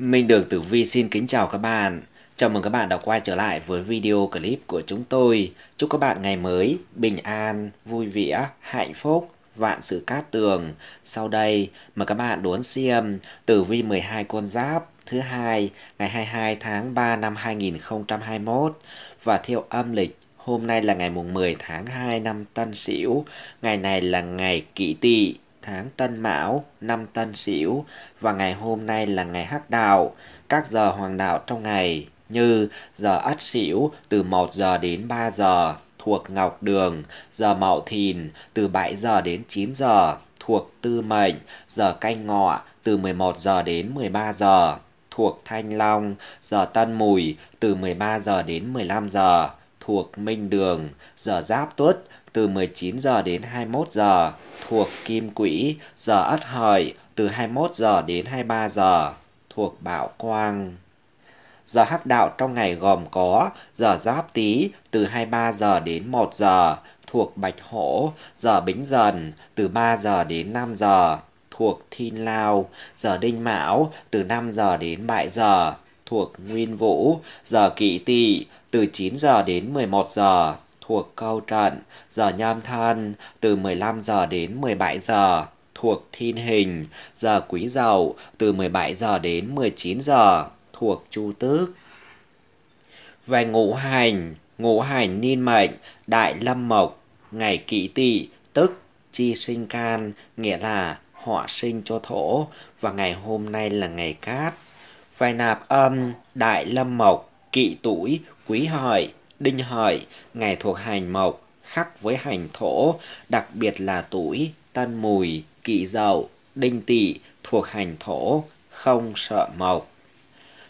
Minh Đường Tử Vi xin kính chào các bạn. Chào mừng các bạn đã quay trở lại với video clip của chúng tôi. Chúc các bạn ngày mới bình an, vui vẻ, hạnh phúc, vạn sự cát tường. Sau đây mời các bạn đón xem Tử Vi 12 con giáp thứ hai ngày 22 tháng 3 năm 2021 và theo âm lịch hôm nay là ngày mùng 10 tháng 2 năm Tân Sửu, ngày này là ngày Kỷ Tỵ tháng Tân Mão, năm Tân Sửu và ngày hôm nay là ngày Hắc Đạo, các giờ hoàng đạo trong ngày như giờ Ất Sửu từ 1 giờ đến 3 giờ thuộc Ngọc Đường, giờ Mậu Thìn từ 7 giờ đến 9 giờ thuộc Tư Mệnh, giờ Canh Ngọ từ 11 giờ đến 13 giờ thuộc Thanh Long, giờ Tân Mùi từ 13 giờ đến 15 giờ thuộc Minh Đường, giờ Giáp Tuất từ 19 giờ đến 21 giờ thuộc Kim Quỹ, giờ Ất Hợi từ 21 giờ đến 23 giờ thuộc Bảo Quang. Giờ hắc đạo trong ngày gồm có giờ Giáp Tý từ 23 giờ đến 1 giờ thuộc Bạch Hổ, giờ Bính Dần từ 3 giờ đến 5 giờ thuộc Thiên Lao, giờ Đinh Mão từ 5 giờ đến 7 giờ thuộc Nguyên Vũ, giờ Kỷ Tỵ từ 9 giờ đến 11 giờ thuộc câu trận, giờ nhâm thân từ 15 giờ đến 17 giờ thuộc thiên hình, giờ quý dậu từ 17 giờ đến 19 giờ thuộc chu tước. Về ngũ hành, ngũ hành niên mệnh, đại lâm mộc, ngày kỷ tỵ tức chi sinh can, nghĩa là họ sinh cho thổ và ngày hôm nay là ngày cát. về nạp âm đại lâm mộc, kỵ tuổi, quý hợi, đinh hợi, ngày thuộc hành mộc, khắc với hành thổ, đặc biệt là tuổi, tân mùi, kỵ dậu, đinh tỵ thuộc hành thổ, không sợ mộc.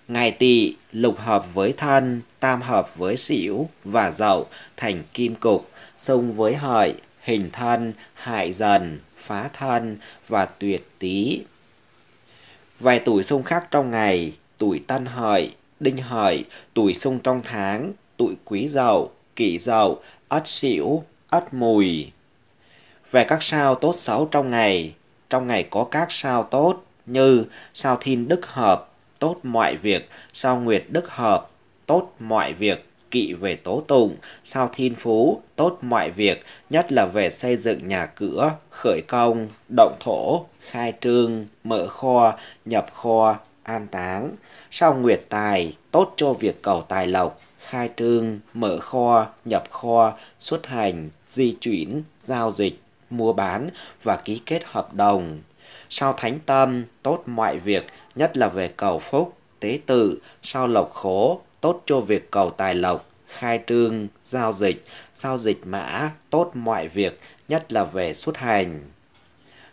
Ngày tỵ lục hợp với thân, tam hợp với xỉu và dậu thành kim cục, xung với hợi, hình thân, hại dần, phá thân và tuyệt tý. Vài tuổi xung khắc trong ngày, tuổi tân hợi, đinh hợi, tuổi xung trong tháng, tụi quý dậu, kỷ dậu, ất sửu, ất mùi. Về các sao tốt xấu trong ngày, trong ngày có các sao tốt như sao thiên đức hợp, tốt mọi việc, sao nguyệt đức hợp, tốt mọi việc, kỵ về tố tụng, sao thiên phú, tốt mọi việc, nhất là về xây dựng nhà cửa, khởi công, động thổ, khai trương, mở kho, nhập kho, an táng. Sao nguyệt tài, tốt cho việc cầu tài lộc, khai trương, mở kho, nhập kho, xuất hành, di chuyển, giao dịch, mua bán và ký kết hợp đồng. Sao thánh tâm, tốt mọi việc, nhất là về cầu phúc, tế tự, sao lộc khố, tốt cho việc cầu tài lộc, khai trương, giao dịch, giao dịch mã, tốt mọi việc, nhất là về xuất hành.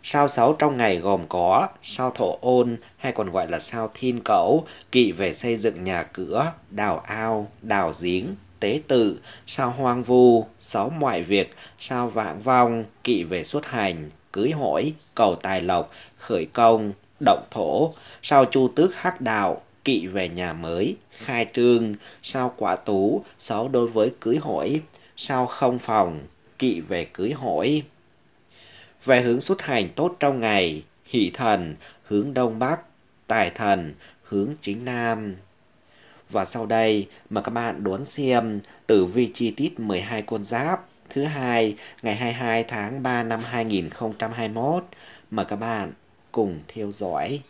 Sao 6 trong ngày gồm có sao thổ ôn hay còn gọi là sao thiên cẩu, kỵ về xây dựng nhà cửa, đào ao, đào giếng, tế tự, sao hoang vu, sáu mọi việc, sao vãng vong, kỵ về xuất hành, cưới hỏi, cầu tài lộc, khởi công, động thổ, sao chu tước hắc đạo, kỵ về nhà mới, khai trương, sao quả tú, sáu đối với cưới hỏi, sao không phòng, kỵ về cưới hỏi về hướng xuất hành tốt trong ngày, hỷ thần hướng đông bắc, tài thần hướng chính nam. Và sau đây mời các bạn đón xem tử vi chi tiết 12 con giáp thứ hai ngày 22 tháng 3 năm 2021. Mời các bạn cùng theo dõi.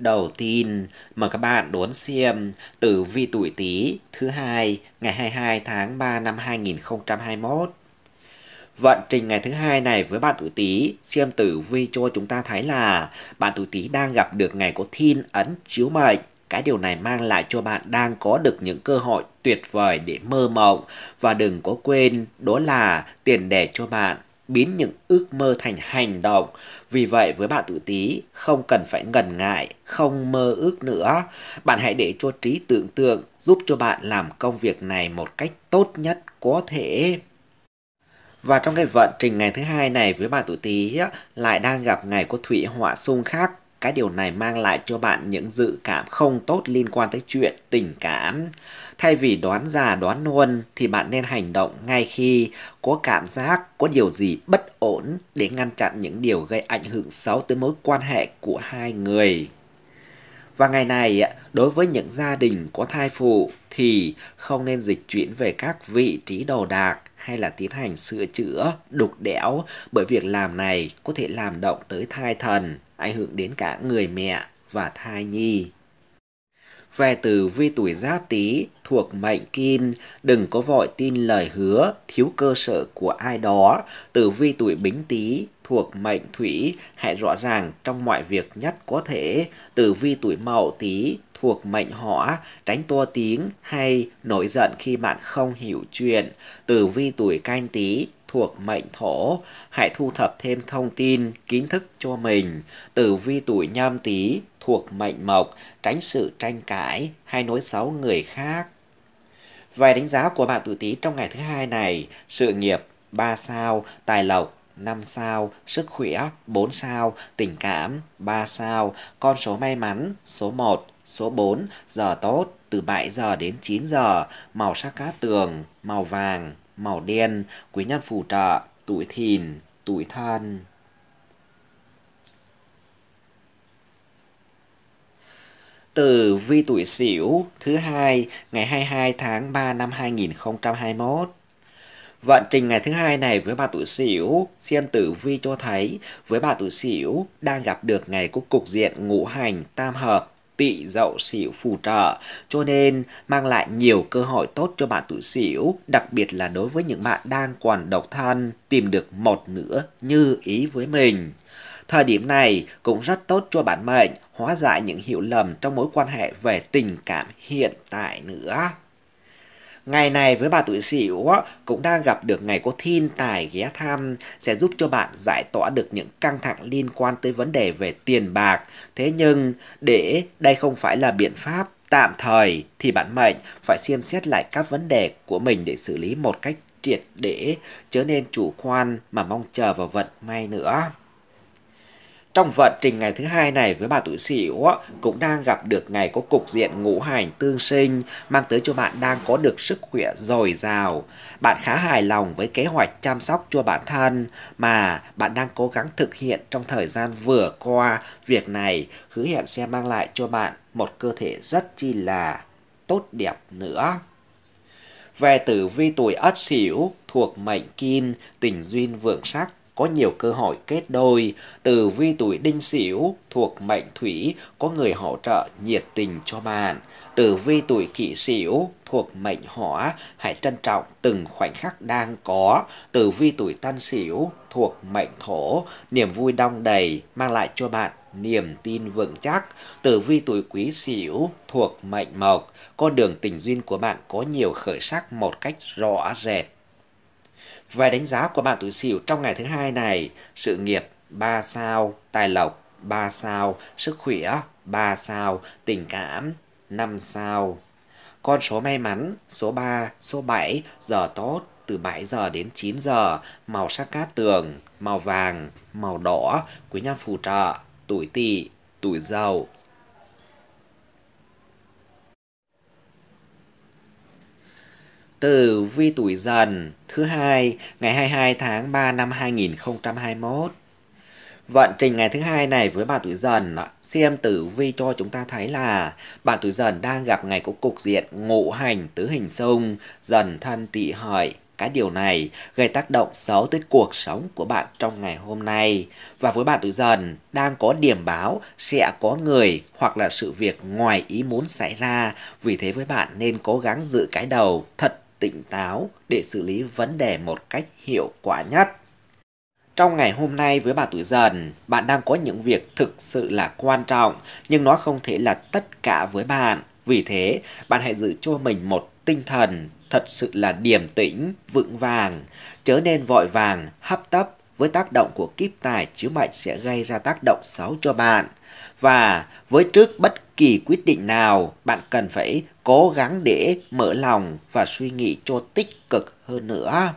đầu tiên mời các bạn đón xem tử vi tuổi Tý thứ hai ngày 22 tháng 3 năm 2021. Vận trình ngày thứ hai này với bạn tuổi Tý xem tử vi cho chúng ta thấy là bạn tuổi Tý đang gặp được ngày có thiên ấn chiếu mệnh cái điều này mang lại cho bạn đang có được những cơ hội tuyệt vời để mơ mộng và đừng có quên đó là tiền đề cho bạn biến những ước mơ thành hành động. Vì vậy với bạn tuổi tí, không cần phải ngần ngại, không mơ ước nữa. Bạn hãy để cho trí tưởng tượng giúp cho bạn làm công việc này một cách tốt nhất có thể. Và trong cái vận trình ngày thứ hai này với bạn tuổi tí lại đang gặp ngày của thủy họa xung khắc cái điều này mang lại cho bạn những dự cảm không tốt liên quan tới chuyện tình cảm Thay vì đoán già đoán luôn thì bạn nên hành động ngay khi có cảm giác có điều gì bất ổn để ngăn chặn những điều gây ảnh hưởng xấu tới mối quan hệ của hai người. Và ngày này, đối với những gia đình có thai phụ thì không nên dịch chuyển về các vị trí đồ đạc hay là tiến hành sửa chữa, đục đẽo bởi việc làm này có thể làm động tới thai thần, ảnh hưởng đến cả người mẹ và thai nhi. Về từ vi tuổi giáp tý thuộc mệnh kim, đừng có vội tin lời hứa, thiếu cơ sở của ai đó. từ vi tuổi bính tý thuộc mệnh thủy, hãy rõ ràng trong mọi việc nhất có thể. từ vi tuổi mậu tý thuộc mệnh hỏa, tránh tua tiếng hay nổi giận khi bạn không hiểu chuyện. từ vi tuổi canh tý thuộc mệnh thổ, hãy thu thập thêm thông tin, kiến thức cho mình. từ vi tuổi nhâm tý thuộc mệnh mộc, tránh sự tranh cãi hay nối xấu người khác. vài đánh giá của bạn tuổi Tý trong ngày thứ hai này, sự nghiệp 3 sao, tài lộc 5 sao, sức khỏe 4 sao, tình cảm 3 sao, con số may mắn số 1, số 4, giờ tốt từ 7 giờ đến 9 giờ, màu sắc cát tường, màu vàng, màu đen, quý nhân phù trợ, tuổi thìn, tuổi thân. Từ vi tuổi Sửu thứ hai ngày 22 tháng 3 năm 2021. Vận trình ngày thứ hai này với bà tuổi Sửu, xem tử vi cho thấy với bà tuổi Sửu đang gặp được ngày của cục diện ngũ hành tam hợp tị dậu sửu phù trợ cho nên mang lại nhiều cơ hội tốt cho bạn tuổi sửu đặc biệt là đối với những bạn đang còn độc thân tìm được một nửa như ý với mình Thời điểm này cũng rất tốt cho bản mệnh hóa giải những hiểu lầm trong mối quan hệ về tình cảm hiện tại nữa. Ngày này với bà tuổi Sửu cũng đang gặp được ngày có thiên tài ghé thăm sẽ giúp cho bạn giải tỏa được những căng thẳng liên quan tới vấn đề về tiền bạc. Thế nhưng để đây không phải là biện pháp tạm thời thì bạn mệnh phải xem xét lại các vấn đề của mình để xử lý một cách triệt để, chớ nên chủ quan mà mong chờ vào vận may nữa. Trong vận trình ngày thứ hai này với bà tuổi Sửu cũng đang gặp được ngày có cục diện ngũ hành tương sinh mang tới cho bạn đang có được sức khỏe dồi dào. Bạn khá hài lòng với kế hoạch chăm sóc cho bản thân mà bạn đang cố gắng thực hiện trong thời gian vừa qua. Việc này hứa hẹn sẽ mang lại cho bạn một cơ thể rất chi là tốt đẹp nữa. Về tử vi tuổi Ất Sửu thuộc mệnh Kim, tình duyên vượng sắc có nhiều cơ hội kết đôi, từ vi tuổi đinh sửu thuộc mệnh thủy có người hỗ trợ nhiệt tình cho bạn, từ vi tuổi kỷ sửu thuộc mệnh hỏa hãy trân trọng từng khoảnh khắc đang có, từ vi tuổi tân sửu thuộc mệnh thổ niềm vui đong đầy mang lại cho bạn niềm tin vững chắc. Tử vi tuổi quý sửu thuộc mệnh mộc, con đường tình duyên của bạn có nhiều khởi sắc một cách rõ rệt. Về đánh giá của bạn tuổi Sửu trong ngày thứ hai này, sự nghiệp 3 sao, tài lộc 3 sao, sức khỏe 3 sao, tình cảm 5 sao. Con số may mắn số 3, số 7, giờ tốt từ 7 giờ đến 9 giờ, màu sắc cát tường, màu vàng, màu đỏ, quý nhân phù trợ, tuổi tỵ, tuổi dậu. tử vi tuổi dần thứ hai ngày 22 tháng 3 năm 2021. Vận trình ngày thứ hai này với bạn tuổi dần xem tử vi cho chúng ta thấy là bạn tuổi dần đang gặp ngày có cục diện ngộ hành tứ hình sông dần thân tỵ hợi cái điều này gây tác động xấu tới cuộc sống của bạn trong ngày hôm nay. Và với bạn tuổi dần, đang có điểm báo sẽ có người hoặc là sự việc ngoài ý muốn xảy ra. Vì thế với bạn nên cố gắng giữ cái đầu thật tỉnh táo để xử lý vấn đề một cách hiệu quả nhất. Trong ngày hôm nay với bà tuổi dần, bạn đang có những việc thực sự là quan trọng nhưng nó không thể là tất cả với bạn. Vì thế, bạn hãy giữ cho mình một tinh thần thật sự là điềm tĩnh, vững vàng, chớ nên vội vàng, hấp tấp với tác động của kiếp tài chiếu mệnh sẽ gây ra tác động xấu cho bạn. Và với trước bất kỳ quyết định nào, bạn cần phải cố gắng để mở lòng và suy nghĩ cho tích cực hơn nữa.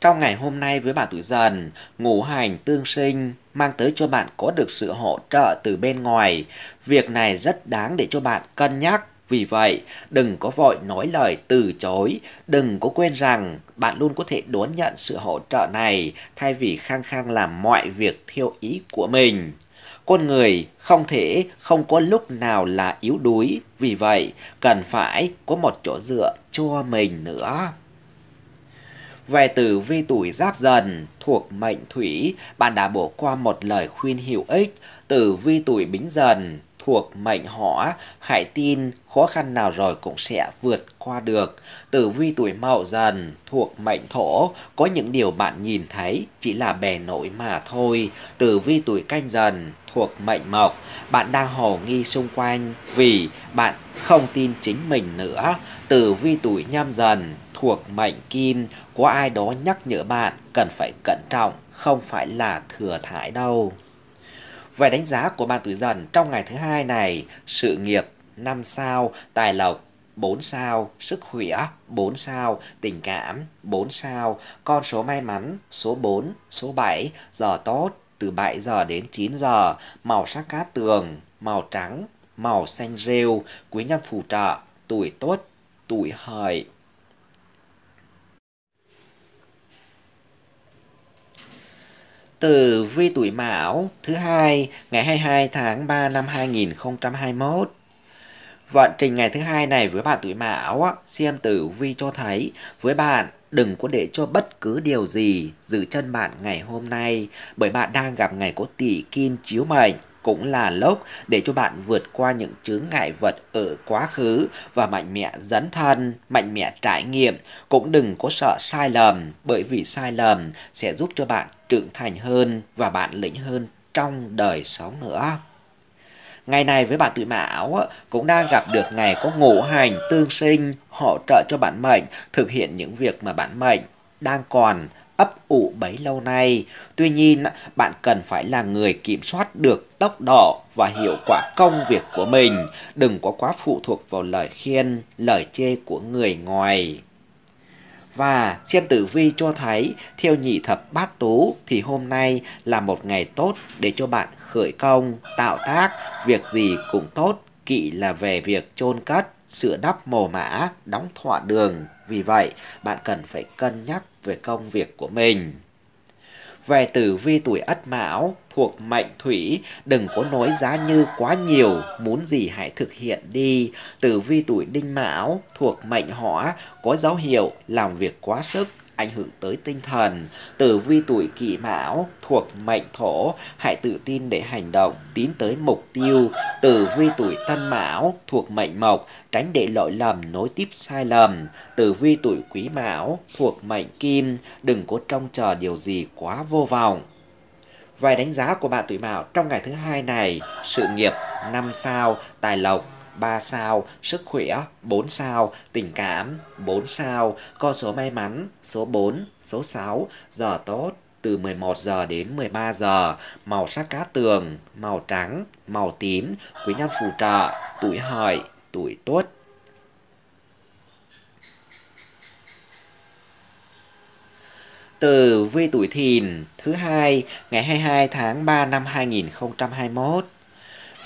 Trong ngày hôm nay với bạn tuổi dần, ngũ hành tương sinh mang tới cho bạn có được sự hỗ trợ từ bên ngoài. Việc này rất đáng để cho bạn cân nhắc. Vì vậy, đừng có vội nói lời từ chối, đừng có quên rằng bạn luôn có thể đón nhận sự hỗ trợ này thay vì khăng khăng làm mọi việc theo ý của mình. Con người không thể không có lúc nào là yếu đuối, vì vậy cần phải có một chỗ dựa cho mình nữa. Về tử vi tuổi giáp dần thuộc mệnh thủy, bạn đã bỏ qua một lời khuyên hữu ích. Tử vi tuổi bính dần thuộc mệnh hỏa hãy tin khó khăn nào rồi cũng sẽ vượt qua được. Tử vi tuổi mậu dần thuộc mệnh thổ, có những điều bạn nhìn thấy chỉ là bề nổi mà thôi. Tử vi tuổi canh dần thuộc mệnh mộc, bạn đang hồ nghi xung quanh vì bạn không tin chính mình nữa. Tử vi tuổi nhâm dần thuộc mệnh kim, có ai đó nhắc nhở bạn cần phải cẩn trọng, không phải là thừa thải đâu. Về đánh giá của bạn tuổi dần trong ngày thứ hai này, sự nghiệp 5 sao, tài lộc 4 sao, sức khỏe 4 sao, tình cảm 4 sao, con số may mắn số 4, số 7, giờ tốt từ 7 giờ đến 9 giờ, màu sắc cát tường, màu trắng, màu xanh rêu, quý nhân phù trợ, tuổi tốt, tuổi hợi tử vi tuổi Mão thứ hai ngày 22 tháng 3 năm 2021. Vận trình ngày thứ hai này với bạn tuổi Mão, xem tử vi cho thấy với bạn đừng có để cho bất cứ điều gì giữ chân bạn ngày hôm nay bởi bạn đang gặp ngày có tỷ kim chiếu mệnh cũng là lốc để cho bạn vượt qua những chướng ngại vật ở quá khứ và mạnh mẽ dấn thân, mạnh mẽ trải nghiệm. Cũng đừng có sợ sai lầm bởi vì sai lầm sẽ giúp cho bạn trưởng thành hơn và bản lĩnh hơn trong đời sống nữa. Ngày này với bạn tuổi mão cũng đang gặp được ngày có ngũ hành tương sinh hỗ trợ cho bản mệnh thực hiện những việc mà bản mệnh đang còn ấp ủ bấy lâu nay. Tuy nhiên, bạn cần phải là người kiểm soát được tốc độ và hiệu quả công việc của mình, đừng có quá phụ thuộc vào lời khiên, lời chê của người ngoài. Và xem tử vi cho thấy theo nhị thập bát tú thì hôm nay là một ngày tốt để cho bạn khởi công, tạo tác, việc gì cũng tốt, kỵ là về việc chôn cất, sửa đắp mồ mã, đóng thọ đường. Vì vậy, bạn cần phải cân nhắc về công việc của mình về tử vi tuổi ất mão thuộc mệnh thủy đừng có nói giá như quá nhiều muốn gì hãy thực hiện đi tử vi tuổi đinh mão thuộc mệnh hỏa có dấu hiệu làm việc quá sức ảnh hưởng tới tinh thần. Tử vi tuổi kỷ mão thuộc mệnh thổ, hãy tự tin để hành động, tiến tới mục tiêu. Tử vi tuổi tân mão thuộc mệnh mộc, tránh để lỗi lầm, nối tiếp sai lầm. Tử vi tuổi quý mão thuộc mệnh kim, đừng có trông chờ điều gì quá vô vọng. Vài đánh giá của bạn tuổi mão trong ngày thứ hai này, sự nghiệp 5 sao, tài lộc 3 sao, sức khỏe 4 sao, tình cảm 4 sao, con số may mắn số 4, số 6, giờ tốt từ 11 giờ đến 13 giờ, màu sắc cá tường, màu trắng, màu tím, quý nhân phù trợ, tuổi hợi, tuổi tuất. Từ vi tuổi thìn thứ hai ngày 22 tháng 3 năm 2021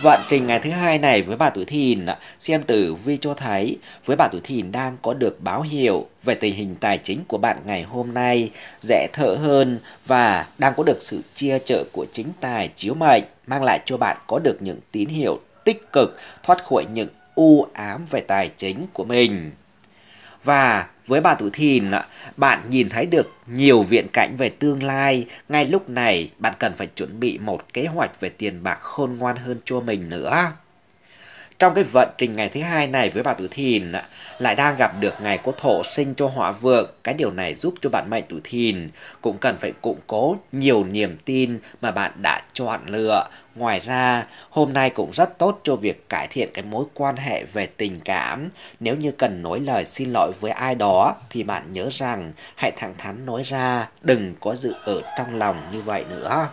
Vận trình ngày thứ hai này với bà tuổi thìn, xem tử vi cho thấy với bà tuổi thìn đang có được báo hiệu về tình hình tài chính của bạn ngày hôm nay dễ thở hơn và đang có được sự chia trợ của chính tài chiếu mệnh mang lại cho bạn có được những tín hiệu tích cực thoát khỏi những u ám về tài chính của mình. Và với bà tuổi thìn, bạn nhìn thấy được nhiều viễn cảnh về tương lai. Ngay lúc này, bạn cần phải chuẩn bị một kế hoạch về tiền bạc khôn ngoan hơn cho mình nữa. Trong cái vận trình ngày thứ hai này với bà tuổi thìn lại đang gặp được ngày có thổ sinh cho hỏa vượng, cái điều này giúp cho bạn mệnh tuổi thìn cũng cần phải củng cố nhiều niềm tin mà bạn đã chọn lựa. Ngoài ra, hôm nay cũng rất tốt cho việc cải thiện cái mối quan hệ về tình cảm. Nếu như cần nói lời xin lỗi với ai đó thì bạn nhớ rằng hãy thẳng thắn nói ra, đừng có giữ ở trong lòng như vậy nữa.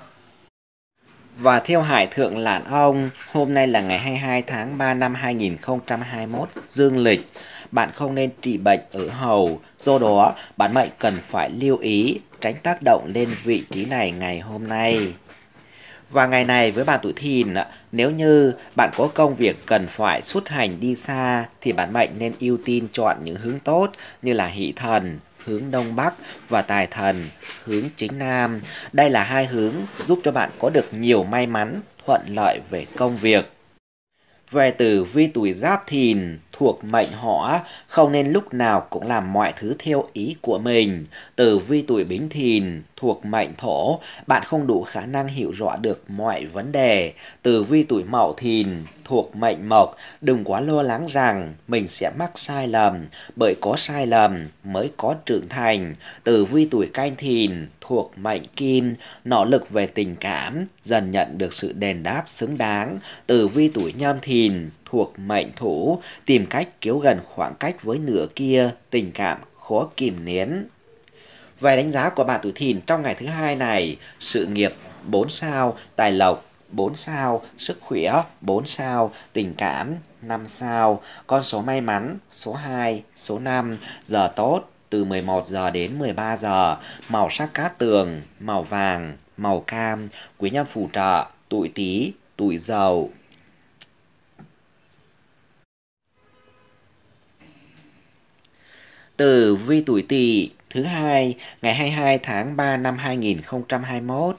Và theo Hải Thượng Lạn Ông, hôm nay là ngày 22 tháng 3 năm 2021 dương lịch. Bạn không nên trị bệnh ở hầu, do đó bạn mệnh cần phải lưu ý tránh tác động lên vị trí này ngày hôm nay. Và ngày này với bạn tuổi thìn, nếu như bạn có công việc cần phải xuất hành đi xa thì bạn mệnh nên ưu tiên chọn những hướng tốt như là hỷ thần, hướng Đông Bắc và Tài Thần hướng chính Nam. Đây là hai hướng giúp cho bạn có được nhiều may mắn, thuận lợi về công việc. Về tử vi tuổi giáp thìn thuộc mệnh hỏa không nên lúc nào cũng làm mọi thứ theo ý của mình. Tử vi tuổi bính thìn thuộc mệnh thổ, bạn không đủ khả năng hiểu rõ được mọi vấn đề. từ vi tuổi mậu thìn thuộc mệnh mộc, đừng quá lo lắng rằng mình sẽ mắc sai lầm, bởi có sai lầm mới có trưởng thành. từ vi tuổi canh thìn thuộc mệnh kim, nỗ lực về tình cảm, dần nhận được sự đền đáp xứng đáng. từ vi tuổi nhâm thìn thuộc mệnh thủ, tìm cách kéo gần khoảng cách với nửa kia, tình cảm khó kìm nén. Về đánh giá của bà tuổi thìn trong ngày thứ hai này, sự nghiệp 4 sao, tài lộc 4 sao, sức khỏe 4 sao, tình cảm 5 sao, con số may mắn số 2, số 5, giờ tốt từ 11 giờ đến 13 giờ, màu sắc cát tường, màu vàng, màu cam, quý nhân phù trợ, tuổi Tý, tuổi Dậu. từ vi tuổi Tỵ thứ hai ngày 22 tháng 3 năm 2021.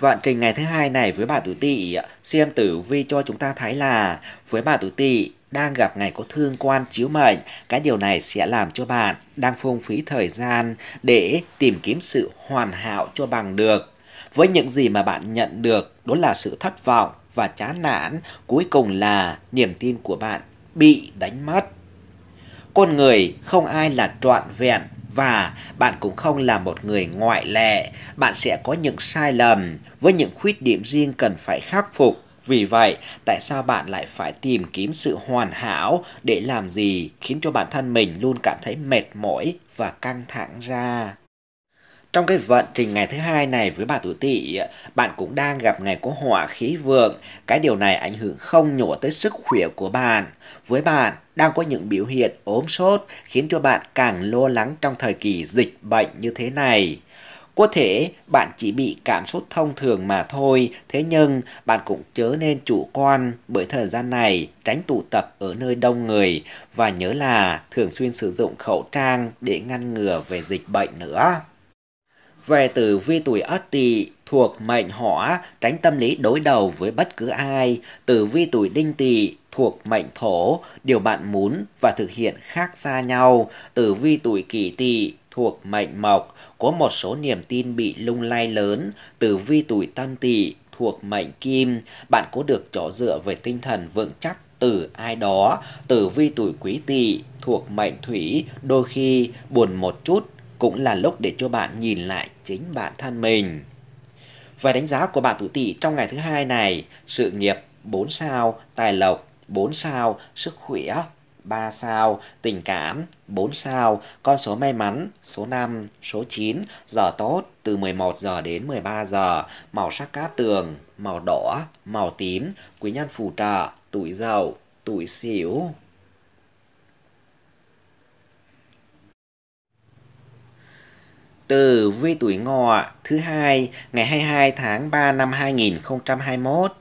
Vận trình ngày thứ hai này với bà tuổi tỵ, xem tử vi cho chúng ta thấy là với bà tuổi tỵ đang gặp ngày có thương quan chiếu mệnh, cái điều này sẽ làm cho bạn đang phung phí thời gian để tìm kiếm sự hoàn hảo cho bằng được. Với những gì mà bạn nhận được đó là sự thất vọng và chán nản, cuối cùng là niềm tin của bạn bị đánh mất. Con người không ai là trọn vẹn và bạn cũng không là một người ngoại lệ, bạn sẽ có những sai lầm với những khuyết điểm riêng cần phải khắc phục. Vì vậy, tại sao bạn lại phải tìm kiếm sự hoàn hảo để làm gì khiến cho bản thân mình luôn cảm thấy mệt mỏi và căng thẳng ra? Trong cái vận trình ngày thứ hai này với bà tuổi tỵ, bạn cũng đang gặp ngày có hỏa khí vượng. Cái điều này ảnh hưởng không nhỏ tới sức khỏe của bạn. Với bạn, đang có những biểu hiện ốm sốt khiến cho bạn càng lo lắng trong thời kỳ dịch bệnh như thế này. Có thể bạn chỉ bị cảm xúc thông thường mà thôi, thế nhưng bạn cũng chớ nên chủ quan bởi thời gian này tránh tụ tập ở nơi đông người và nhớ là thường xuyên sử dụng khẩu trang để ngăn ngừa về dịch bệnh nữa. Về tử vi tuổi Ất Tỵ thuộc mệnh Hỏa, tránh tâm lý đối đầu với bất cứ ai. Tử vi tuổi Đinh Tỵ thuộc mệnh Thổ, điều bạn muốn và thực hiện khác xa nhau. Tử vi tuổi Kỷ Tỵ thuộc mệnh Mộc, có một số niềm tin bị lung lay lớn. Tử vi tuổi Tân Tỵ thuộc mệnh Kim, bạn có được chỗ dựa về tinh thần vững chắc từ ai đó. Tử vi tuổi Quý Tỵ thuộc mệnh Thủy, đôi khi buồn một chút cũng là lúc để cho bạn nhìn lại chính bản thân mình. Về đánh giá của bạn tuổi Tỵ trong ngày thứ hai này, sự nghiệp 4 sao, tài lộc 4 sao, sức khỏe 3 sao, tình cảm 4 sao, con số may mắn số 5, số 9, giờ tốt từ 11 giờ đến 13 giờ, màu sắc cát tường, màu đỏ, màu tím, quý nhân phù trợ, tuổi giàu, tuổi xỉu. tử vi tuổi ngọ thứ hai ngày 22 tháng 3 năm 2021.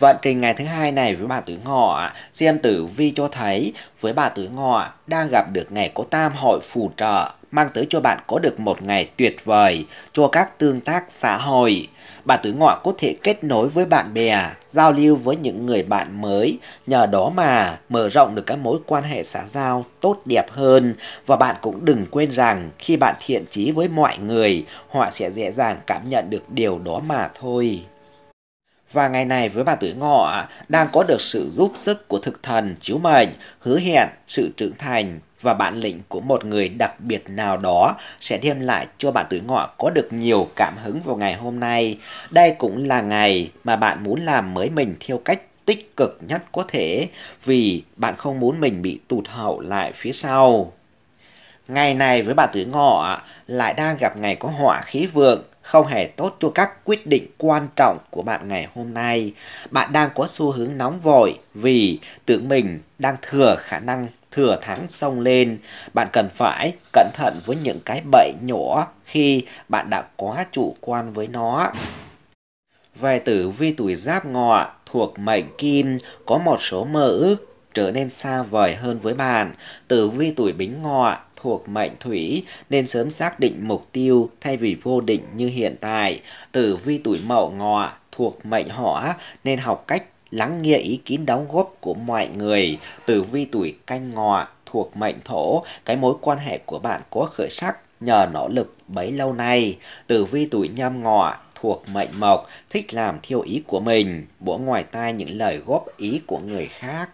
Vận trình ngày thứ hai này với bà tuổi ngọ, xem tử vi cho thấy với bà tuổi ngọ đang gặp được ngày có tam hội phù trợ mang tới cho bạn có được một ngày tuyệt vời cho các tương tác xã hội. Bạn tuổi ngọ có thể kết nối với bạn bè, giao lưu với những người bạn mới, nhờ đó mà mở rộng được các mối quan hệ xã giao tốt đẹp hơn. Và bạn cũng đừng quên rằng khi bạn thiện chí với mọi người, họ sẽ dễ dàng cảm nhận được điều đó mà thôi. Và ngày này với bà tuổi ngọ à, đang có được sự giúp sức của thực thần chiếu mệnh, hứa hẹn sự trưởng thành, và bản lĩnh của một người đặc biệt nào đó sẽ đem lại cho bạn tuổi ngọ có được nhiều cảm hứng vào ngày hôm nay. Đây cũng là ngày mà bạn muốn làm mới mình theo cách tích cực nhất có thể vì bạn không muốn mình bị tụt hậu lại phía sau. Ngày này với bạn tuổi ngọ lại đang gặp ngày có họa khí vượng không hề tốt cho các quyết định quan trọng của bạn ngày hôm nay. Bạn đang có xu hướng nóng vội vì tưởng mình đang thừa khả năng thừa thắng xông lên. Bạn cần phải cẩn thận với những cái bẫy nhỏ khi bạn đã quá chủ quan với nó. Về tử vi tuổi giáp ngọ thuộc mệnh kim có một số mơ ước trở nên xa vời hơn với bạn. Tử vi tuổi bính ngọ thuộc mệnh thủy nên sớm xác định mục tiêu thay vì vô định như hiện tại. Tử vi tuổi mậu ngọ thuộc mệnh hỏa nên học cách lắng nghe ý kiến đóng góp của mọi người. Tử vi tuổi canh ngọ thuộc mệnh thổ, cái mối quan hệ của bạn có khởi sắc nhờ nỗ lực bấy lâu nay. Tử vi tuổi nhâm ngọ thuộc mệnh mộc, thích làm theo ý của mình, bỏ ngoài tai những lời góp ý của người khác.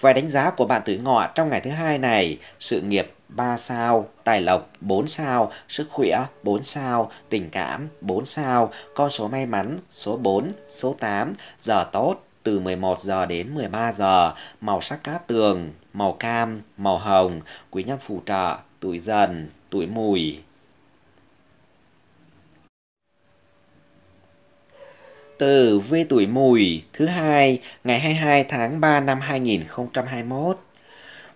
Vài đánh giá của bạn tuổi ngọ trong ngày thứ hai này, sự nghiệp 3 sao, tài lộc 4 sao, sức khỏe 4 sao, tình cảm 4 sao, con số may mắn số 4, số 8, giờ tốt từ 11 giờ đến 13 giờ, màu sắc cát tường, màu cam, màu hồng, quý nhân phù trợ, tuổi dần, tuổi mùi. từ v tuổi mùi thứ hai ngày 22 tháng 3 năm 2021.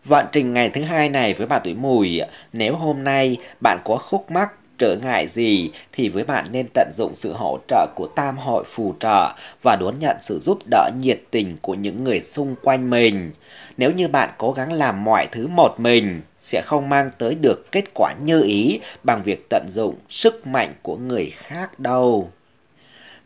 Vận trình ngày thứ hai này với bạn tuổi mùi, nếu hôm nay bạn có khúc mắc trở ngại gì thì với bạn nên tận dụng sự hỗ trợ của tam hội phù trợ và đón nhận sự giúp đỡ nhiệt tình của những người xung quanh mình. Nếu như bạn cố gắng làm mọi thứ một mình sẽ không mang tới được kết quả như ý bằng việc tận dụng sức mạnh của người khác đâu.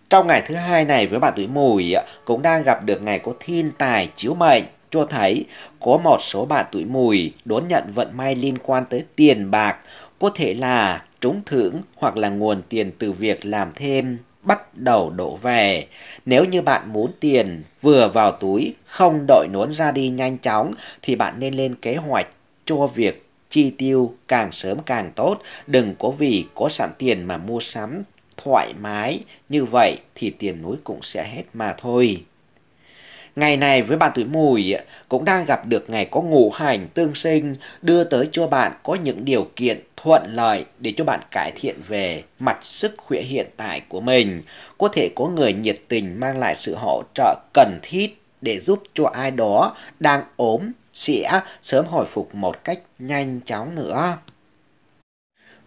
Trong ngày thứ hai này với bạn tuổi mùi cũng đang gặp được ngày có thiên tài chiếu mệnh cho thấy có một số bạn tuổi mùi đón nhận vận may liên quan tới tiền bạc, có thể là trúng thưởng hoặc là nguồn tiền từ việc làm thêm bắt đầu đổ về. Nếu như bạn muốn tiền vừa vào túi không đợi nốn ra đi nhanh chóng thì bạn nên lên kế hoạch cho việc chi tiêu càng sớm càng tốt, đừng có vì có sẵn tiền mà mua sắm thoải mái như vậy thì tiền núi cũng sẽ hết mà thôi. Ngày này với bạn tuổi mùi cũng đang gặp được ngày có ngũ hành tương sinh đưa tới cho bạn có những điều kiện thuận lợi để cho bạn cải thiện về mặt sức khỏe hiện tại của mình. Có thể có người nhiệt tình mang lại sự hỗ trợ cần thiết để giúp cho ai đó đang ốm sẽ sớm hồi phục một cách nhanh chóng nữa.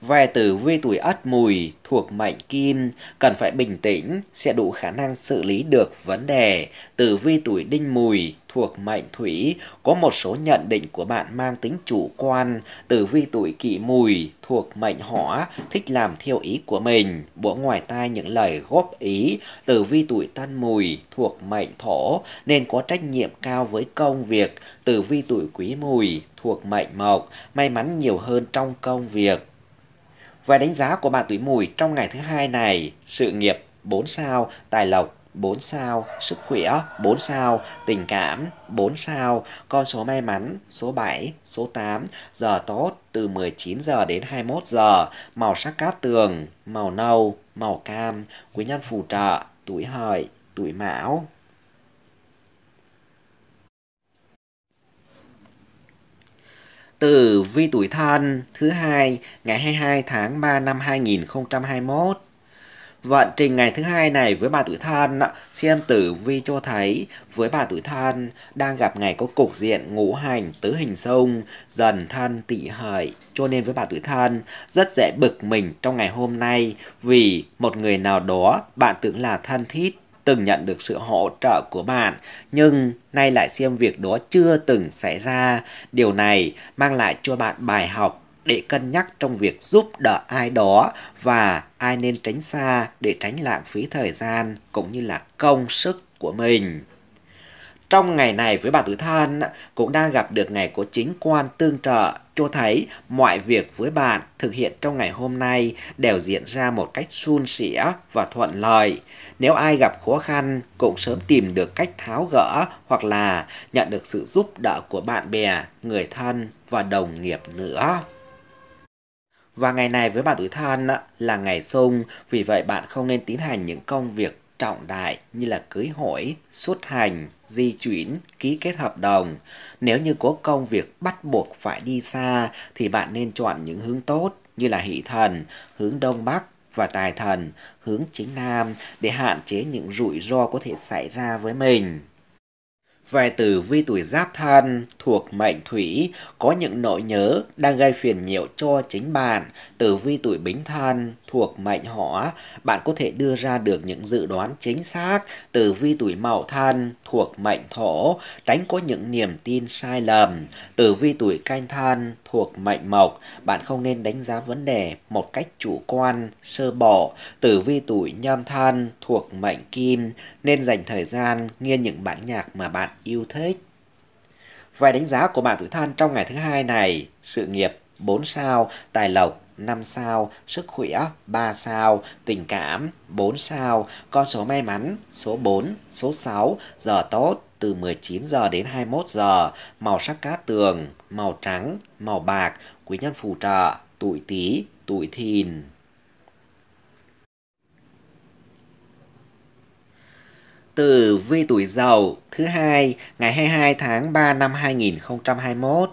Về tử vi tuổi ất mùi thuộc mệnh kim, cần phải bình tĩnh, sẽ đủ khả năng xử lý được vấn đề. Tử vi tuổi đinh mùi thuộc mệnh thủy, có một số nhận định của bạn mang tính chủ quan. Tử vi tuổi kỷ mùi thuộc mệnh hỏa, thích làm theo ý của mình, bữa ngoài tai những lời góp ý. Tử vi tuổi tân mùi thuộc mệnh thổ, nên có trách nhiệm cao với công việc. Tử vi tuổi quý mùi thuộc mệnh mộc, may mắn nhiều hơn trong công việc và đánh giá của bạn tuổi mùi trong ngày thứ hai này, sự nghiệp 4 sao, tài lộc 4 sao, sức khỏe 4 sao, tình cảm 4 sao, con số may mắn số 7, số 8, giờ tốt từ 19 giờ đến 21 giờ, màu sắc cát tường, màu nâu, màu cam, quý nhân phù trợ, tuổi hợi, tuổi mão. Tử vi tuổi thân thứ hai ngày 22 tháng 3 năm 2021. Vận trình ngày thứ hai này với bà tuổi thân xem tử vi cho thấy với bà tuổi thân đang gặp ngày có cục diện ngũ hành tứ hình xung dần thân tỵ hợi cho nên với bà tuổi thân rất dễ bực mình trong ngày hôm nay vì một người nào đó bạn tưởng là thân thiết từng nhận được sự hỗ trợ của bạn, nhưng nay lại xem việc đó chưa từng xảy ra. Điều này mang lại cho bạn bài học để cân nhắc trong việc giúp đỡ ai đó và ai nên tránh xa để tránh lãng phí thời gian cũng như là công sức của mình. Trong ngày này với bà tử thân cũng đang gặp được ngày của chính quan tương trợ cho thấy mọi việc với bạn thực hiện trong ngày hôm nay đều diễn ra một cách suôn sẻ và thuận lợi. Nếu ai gặp khó khăn cũng sớm tìm được cách tháo gỡ hoặc là nhận được sự giúp đỡ của bạn bè, người thân và đồng nghiệp nữa. Và ngày này với bạn tuổi thân là ngày sung, vì vậy bạn không nên tiến hành những công việc trọng đại như là cưới hỏi, xuất hành, di chuyển, ký kết hợp đồng. Nếu như có công việc bắt buộc phải đi xa thì bạn nên chọn những hướng tốt như là hỷ thần, hướng đông bắc và tài thần, hướng chính nam để hạn chế những rủi ro có thể xảy ra với mình. Về tử vi tuổi giáp thân thuộc mệnh thủy có những nỗi nhớ đang gây phiền nhiễu cho chính bạn. Tử vi tuổi bính thân thuộc mệnh hỏa, bạn có thể đưa ra được những dự đoán chính xác. Tử vi tuổi mậu thân thuộc mệnh thổ, tránh có những niềm tin sai lầm. Tử vi tuổi canh thân thuộc mệnh mộc, bạn không nên đánh giá vấn đề một cách chủ quan, sơ bộ. Tử vi tuổi nhâm thân thuộc mệnh kim, nên dành thời gian nghe những bản nhạc mà bạn yêu thích. Vài đánh giá của bạn tuổi thân trong ngày thứ hai này, sự nghiệp 4 sao, tài lộc 5 sao, sức khỏe 3 sao, tình cảm 4 sao, con số may mắn số 4, số 6, giờ tốt từ 19 giờ đến 21 giờ, màu sắc cá tường, màu trắng, màu bạc, quý nhân phù trợ, tuổi tí, tuổi thìn. tử vi tuổi dậu thứ hai ngày 22 tháng 3 năm 2021.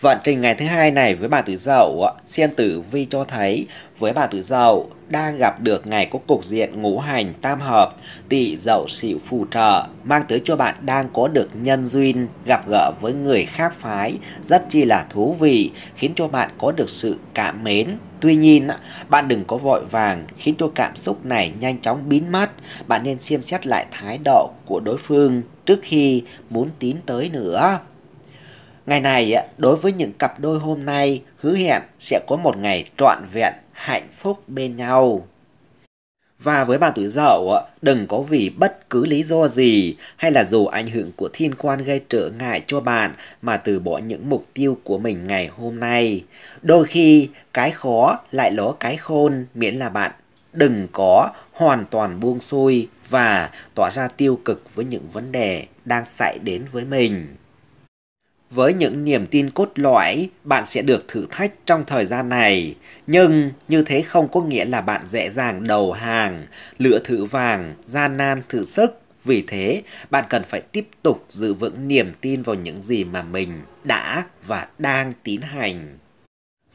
Vận trình ngày thứ hai này với bà tuổi dậu, xem tử vi cho thấy với bà tuổi dậu đang gặp được ngày có cục diện ngũ hành tam hợp, tỵ dậu sửu phù trợ, mang tới cho bạn đang có được nhân duyên gặp gỡ với người khác phái, rất chi là thú vị, khiến cho bạn có được sự cảm mến, Tuy nhiên, bạn đừng có vội vàng khiến cho cảm xúc này nhanh chóng biến mất. Bạn nên xem xét lại thái độ của đối phương trước khi muốn tiến tới nữa. Ngày này, đối với những cặp đôi hôm nay, hứa hẹn sẽ có một ngày trọn vẹn, hạnh phúc bên nhau. Và với bạn tuổi dậu, đừng có vì bất cứ lý do gì hay là dù ảnh hưởng của thiên quan gây trở ngại cho bạn mà từ bỏ những mục tiêu của mình ngày hôm nay. Đôi khi cái khó lại ló cái khôn miễn là bạn đừng có hoàn toàn buông xuôi và tỏa ra tiêu cực với những vấn đề đang xảy đến với mình với những niềm tin cốt lõi, bạn sẽ được thử thách trong thời gian này. Nhưng như thế không có nghĩa là bạn dễ dàng đầu hàng, lựa thử vàng, gian nan thử sức. Vì thế, bạn cần phải tiếp tục giữ vững niềm tin vào những gì mà mình đã và đang tín hành.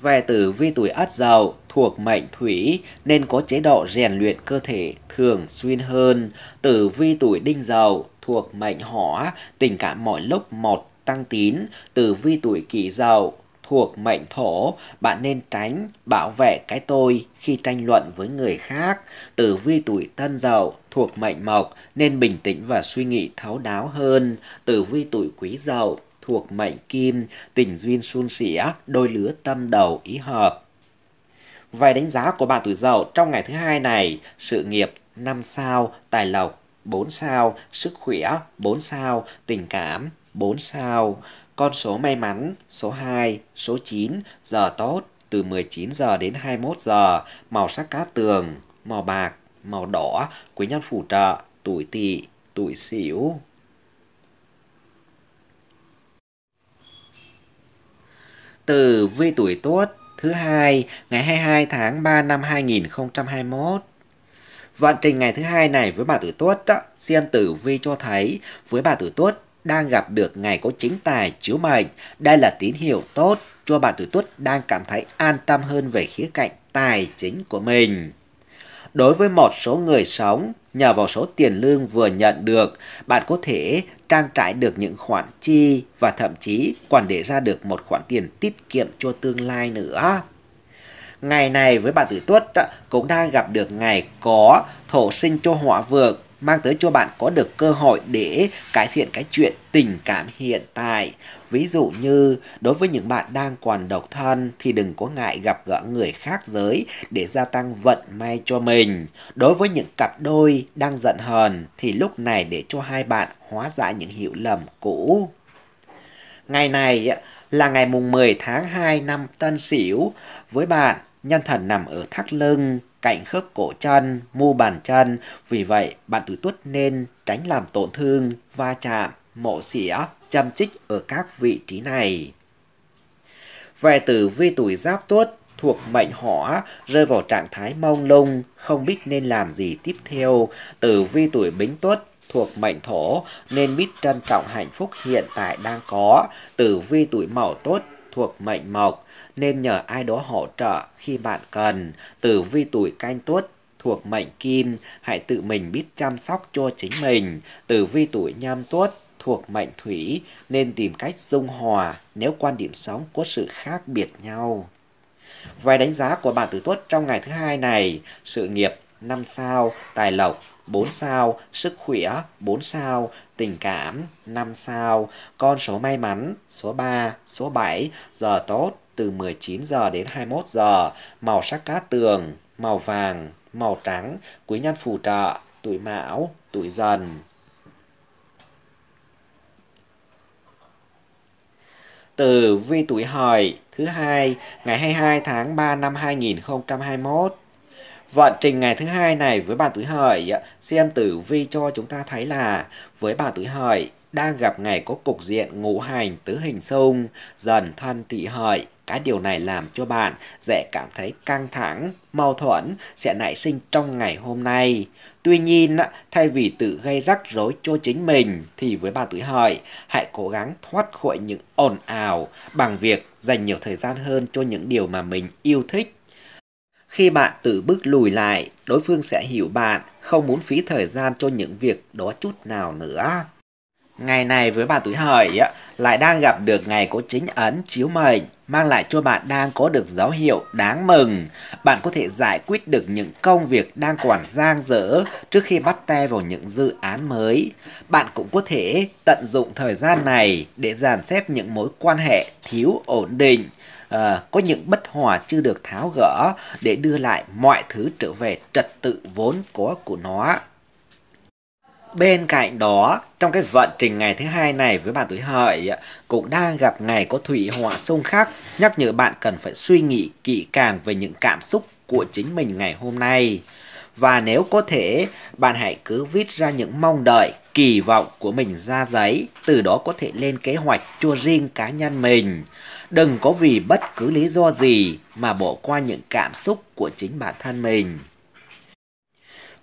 Về tử vi tuổi ất dậu thuộc mệnh thủy nên có chế độ rèn luyện cơ thể thường xuyên hơn. Tử vi tuổi đinh dậu thuộc mệnh hỏa, tình cảm mọi lúc một tăng tín từ vi tuổi kỷ dậu thuộc mệnh thổ, bạn nên tránh bảo vệ cái tôi khi tranh luận với người khác. Tử vi tuổi thân dậu thuộc mệnh mộc nên bình tĩnh và suy nghĩ thấu đáo hơn. Tử vi tuổi quý dậu thuộc mệnh kim, tình duyên suôn sẻ, đôi lứa tâm đầu ý hợp. Vài đánh giá của bạn tuổi dậu trong ngày thứ hai này, sự nghiệp 5 sao, tài lộc 4 sao, sức khỏe 4 sao, tình cảm 4 sao. Con số may mắn số 2, số 9, giờ tốt từ 19 giờ đến 21 giờ, màu sắc cát tường, màu bạc, màu đỏ, quý nhân phù trợ, tuổi tỵ, tuổi sửu. Từ vi tuổi tuất thứ hai ngày 22 tháng 3 năm 2021. Vận trình ngày thứ hai này với bà tuổi tuất đó, xem tử vi cho thấy với bà tuổi tuất đang gặp được ngày có chính tài chiếu mệnh. Đây là tín hiệu tốt cho bạn tuổi tuất đang cảm thấy an tâm hơn về khía cạnh tài chính của mình. Đối với một số người sống, nhờ vào số tiền lương vừa nhận được, bạn có thể trang trải được những khoản chi và thậm chí còn để ra được một khoản tiền tiết kiệm cho tương lai nữa. Ngày này với bạn tuổi tuất cũng đang gặp được ngày có thổ sinh cho hỏa vượng mang tới cho bạn có được cơ hội để cải thiện cái chuyện tình cảm hiện tại. Ví dụ như đối với những bạn đang còn độc thân thì đừng có ngại gặp gỡ người khác giới để gia tăng vận may cho mình. Đối với những cặp đôi đang giận hờn thì lúc này để cho hai bạn hóa giải những hiểu lầm cũ. Ngày này là ngày mùng 10 tháng 2 năm Tân Sửu với bạn nhân thần nằm ở thắt lưng cạnh khớp cổ chân, mu bàn chân. Vì vậy, bạn tuổi tuất nên tránh làm tổn thương, va chạm, mổ xỉa, châm chích ở các vị trí này. Về tử vi tuổi giáp tuất thuộc mệnh hỏa rơi vào trạng thái mông lung, không biết nên làm gì tiếp theo. Tử vi tuổi bính tuất thuộc mệnh thổ nên biết trân trọng hạnh phúc hiện tại đang có. Tử vi tuổi mậu tuất thuộc mệnh mộc nên nhờ ai đó hỗ trợ khi bạn cần. Tử vi tuổi canh tuất thuộc mệnh kim, hãy tự mình biết chăm sóc cho chính mình. Tử vi tuổi nhâm tuất thuộc mệnh thủy nên tìm cách dung hòa nếu quan điểm sống có sự khác biệt nhau. Vài đánh giá của bạn tử tuất trong ngày thứ hai này, sự nghiệp năm sao, tài lộc 4 sao, sức khỏe 4 sao, tình cảm 5 sao, con số may mắn số 3, số 7, giờ tốt từ 19 giờ đến 21 giờ, màu sắc cát tường, màu vàng, màu trắng, quý nhân phù trợ, tuổi mão, tuổi dần. từ vi tuổi hợi thứ hai ngày 22 tháng 3 năm 2021 Vận trình ngày thứ hai này với bạn tuổi hợi, xem tử vi cho chúng ta thấy là với bạn tuổi hợi đang gặp ngày có cục diện ngũ hành tứ hình xung, dần thân tỵ hợi. Cái điều này làm cho bạn dễ cảm thấy căng thẳng, mâu thuẫn sẽ nảy sinh trong ngày hôm nay. Tuy nhiên, thay vì tự gây rắc rối cho chính mình thì với bà tuổi hợi, hãy cố gắng thoát khỏi những ồn ào bằng việc dành nhiều thời gian hơn cho những điều mà mình yêu thích khi bạn tự bước lùi lại, đối phương sẽ hiểu bạn, không muốn phí thời gian cho những việc đó chút nào nữa. Ngày này với bạn tuổi hợi lại đang gặp được ngày có chính ấn chiếu mời mang lại cho bạn đang có được dấu hiệu đáng mừng. Bạn có thể giải quyết được những công việc đang còn giang dở trước khi bắt tay vào những dự án mới. Bạn cũng có thể tận dụng thời gian này để dàn xếp những mối quan hệ thiếu ổn định. À, có những bất hòa chưa được tháo gỡ để đưa lại mọi thứ trở về trật tự vốn có của nó. Bên cạnh đó, trong cái vận trình ngày thứ hai này với bạn tuổi hợi cũng đang gặp ngày có thủy họa xung khắc, nhắc nhở bạn cần phải suy nghĩ kỹ càng về những cảm xúc của chính mình ngày hôm nay. Và nếu có thể, bạn hãy cứ viết ra những mong đợi, kỳ vọng của mình ra giấy, từ đó có thể lên kế hoạch cho riêng cá nhân mình. Đừng có vì bất cứ lý do gì mà bỏ qua những cảm xúc của chính bản thân mình.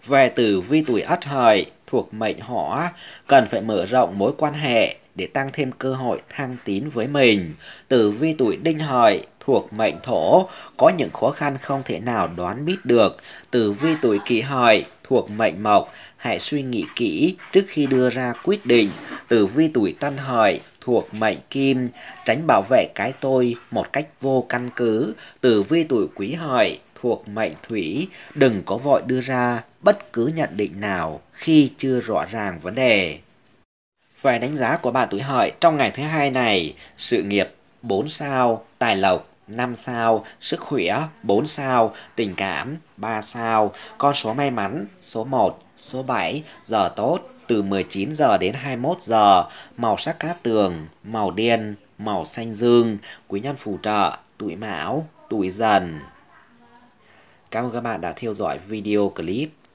Về tử vi tuổi Ất Hợi, thuộc mệnh họ cần phải mở rộng mối quan hệ để tăng thêm cơ hội thăng tín với mình. Tử vi tuổi đinh hợi thuộc mệnh thổ có những khó khăn không thể nào đoán biết được. Tử vi tuổi kỷ hợi thuộc mệnh mộc hãy suy nghĩ kỹ trước khi đưa ra quyết định. Tử vi tuổi tân hợi thuộc mệnh kim tránh bảo vệ cái tôi một cách vô căn cứ. Tử vi tuổi quý hợi thuộc mệnh thủy đừng có vội đưa ra bất cứ nhận định nào khi chưa rõ ràng vấn đề. Về đánh giá của bạn tuổi hợi trong ngày thứ hai này, sự nghiệp 4 sao, tài lộc 5 sao, sức khỏe 4 sao, tình cảm 3 sao, con số may mắn số 1, số 7, giờ tốt từ 19 giờ đến 21 giờ, màu sắc cát tường, màu đen, màu xanh dương, quý nhân phù trợ, tuổi mão, tuổi dần. Cảm ơn các bạn đã theo dõi video clip.